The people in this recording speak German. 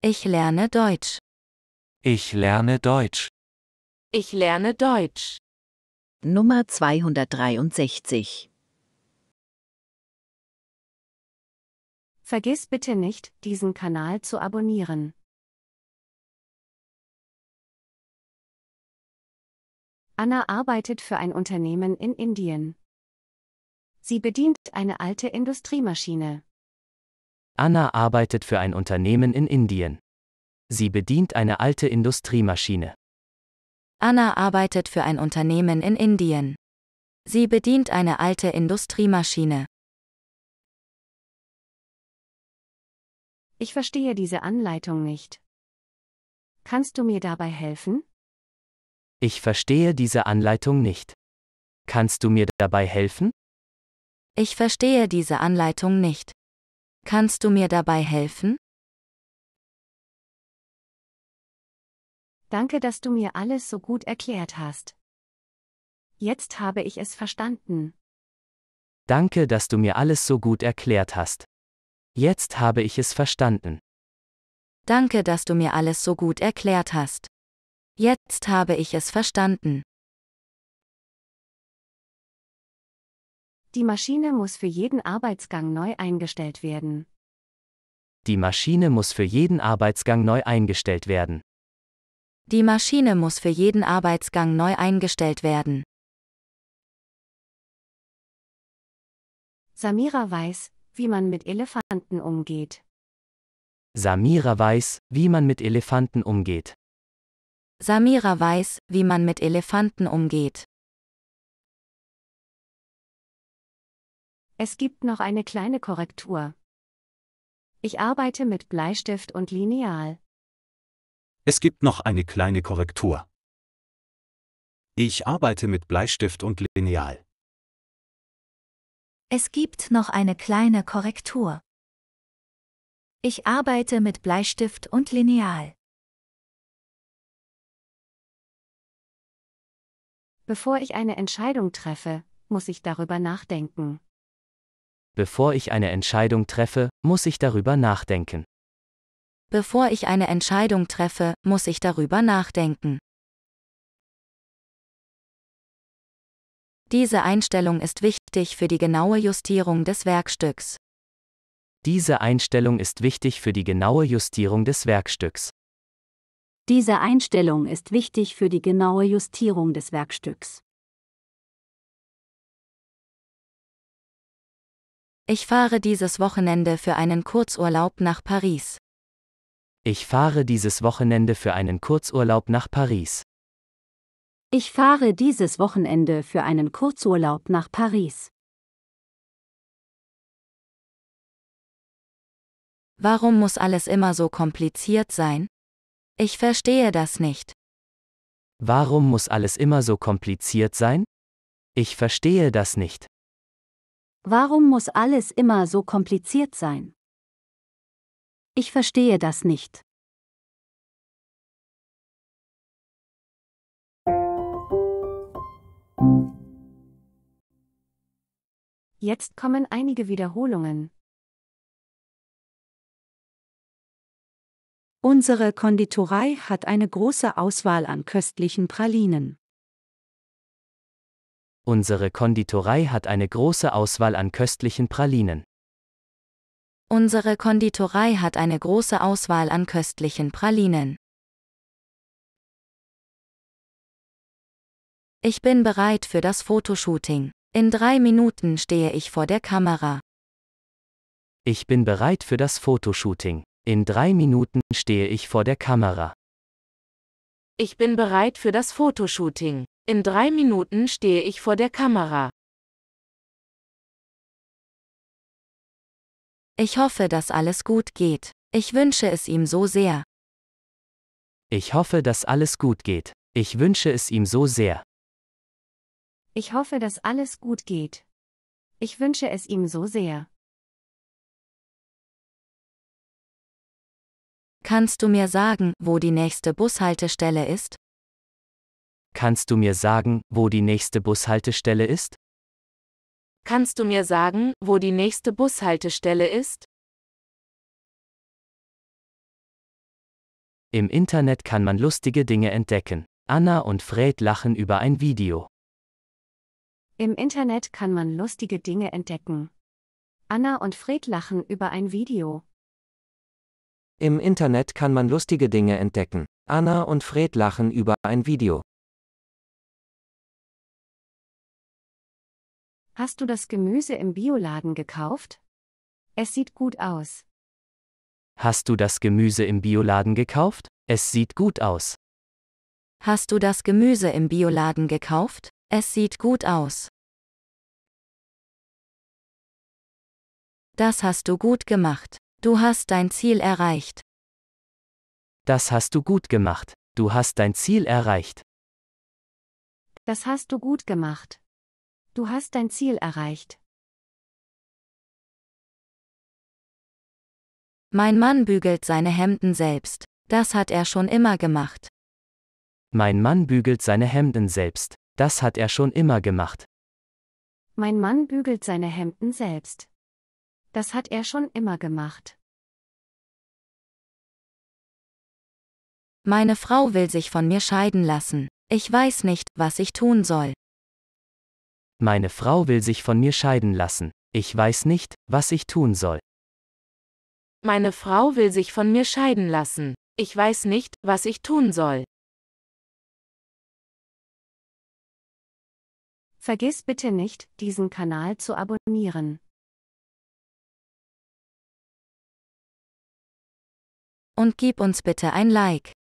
Ich lerne Deutsch. Ich lerne Deutsch. Ich lerne Deutsch. Nummer 263 Vergiss bitte nicht, diesen Kanal zu abonnieren. Anna arbeitet für ein Unternehmen in Indien. Sie bedient eine alte Industriemaschine. Anna arbeitet für ein Unternehmen in Indien. Sie bedient eine alte Industriemaschine. Anna arbeitet für ein Unternehmen in Indien. Sie bedient eine alte Industriemaschine. Ich verstehe diese Anleitung nicht. Kannst du mir dabei helfen? Ich verstehe diese Anleitung nicht. Kannst du mir dabei helfen? Ich verstehe diese Anleitung nicht. Kannst du mir dabei helfen? Danke, dass du mir alles so gut erklärt hast. Jetzt habe ich es verstanden. Danke, dass du mir alles so gut erklärt hast. Jetzt habe ich es verstanden. Danke, dass du mir alles so gut erklärt hast. Jetzt habe ich es verstanden. Die Maschine muss für jeden Arbeitsgang neu eingestellt werden. Die Maschine muss für jeden Arbeitsgang neu eingestellt werden. Die Maschine muss für jeden Arbeitsgang neu eingestellt werden. Samira weiß, wie man mit Elefanten umgeht. Samira weiß, wie man mit Elefanten umgeht. Samira weiß, wie man mit Elefanten umgeht. Es gibt noch eine kleine Korrektur. Ich arbeite mit Bleistift und Lineal. Es gibt noch eine kleine Korrektur. Ich arbeite mit Bleistift und Lineal. Es gibt noch eine kleine Korrektur. Ich arbeite mit Bleistift und Lineal. Bevor ich eine Entscheidung treffe, muss ich darüber nachdenken. Bevor ich eine Entscheidung treffe, muss ich darüber nachdenken. Bevor ich eine Entscheidung treffe, muss ich darüber nachdenken. Diese Einstellung ist wichtig für die genaue Justierung des Werkstücks. Diese Einstellung ist wichtig für die genaue Justierung des Werkstücks. Diese Einstellung ist wichtig für die genaue Justierung des Werkstücks. Ich fahre dieses Wochenende für einen Kurzurlaub nach Paris. Ich fahre dieses Wochenende für einen Kurzurlaub nach Paris. Ich fahre dieses Wochenende für einen Kurzurlaub nach Paris. Warum muss alles immer so kompliziert sein? Ich verstehe das nicht. Warum muss alles immer so kompliziert sein? Ich verstehe das nicht. Warum muss alles immer so kompliziert sein? Ich verstehe das nicht. Jetzt kommen einige Wiederholungen. Unsere Konditorei hat eine große Auswahl an köstlichen Pralinen. Unsere Konditorei hat eine große Auswahl an köstlichen Pralinen. Unsere Konditorei hat eine große Auswahl an köstlichen Pralinen. Ich bin bereit für das Fotoshooting. In drei Minuten stehe ich vor der Kamera. Ich bin bereit für das Fotoshooting. In drei Minuten stehe ich vor der Kamera. Ich bin bereit für das Fotoshooting. In drei Minuten stehe ich vor der Kamera. Ich hoffe, dass alles gut geht. Ich wünsche es ihm so sehr. Ich hoffe, dass alles gut geht. Ich wünsche es ihm so sehr. Ich hoffe, dass alles gut geht. Ich wünsche es ihm so sehr. Kannst du mir sagen, wo die nächste Bushaltestelle ist? Kannst du mir sagen, wo die nächste Bushaltestelle ist? Kannst du mir sagen, wo die nächste Bushaltestelle ist? Im Internet kann man lustige Dinge entdecken. Anna und Fred lachen über ein Video. Im Internet kann man lustige Dinge entdecken. Anna und Fred lachen über ein Video. Im Internet kann man lustige Dinge entdecken. Anna und Fred lachen über ein Video. Hast du das Gemüse im Bioladen gekauft? Es sieht gut aus. Hast du das Gemüse im Bioladen gekauft? Es sieht gut aus. Hast du das Gemüse im Bioladen gekauft? Es sieht gut aus. Das hast du gut gemacht. Du hast dein Ziel erreicht. Das hast du gut gemacht. Du hast dein Ziel erreicht. Das hast du gut gemacht. Du hast dein Ziel erreicht. Mein Mann bügelt seine Hemden selbst. Das hat er schon immer gemacht. Mein Mann bügelt seine Hemden selbst. Das hat er schon immer gemacht. Mein Mann bügelt seine Hemden selbst. Das hat er schon immer gemacht. Meine Frau will sich von mir scheiden lassen. Ich weiß nicht, was ich tun soll. Meine Frau will sich von mir scheiden lassen. Ich weiß nicht, was ich tun soll. Meine Frau will sich von mir scheiden lassen. Ich weiß nicht, was ich tun soll. Vergiss bitte nicht, diesen Kanal zu abonnieren. Und gib uns bitte ein Like.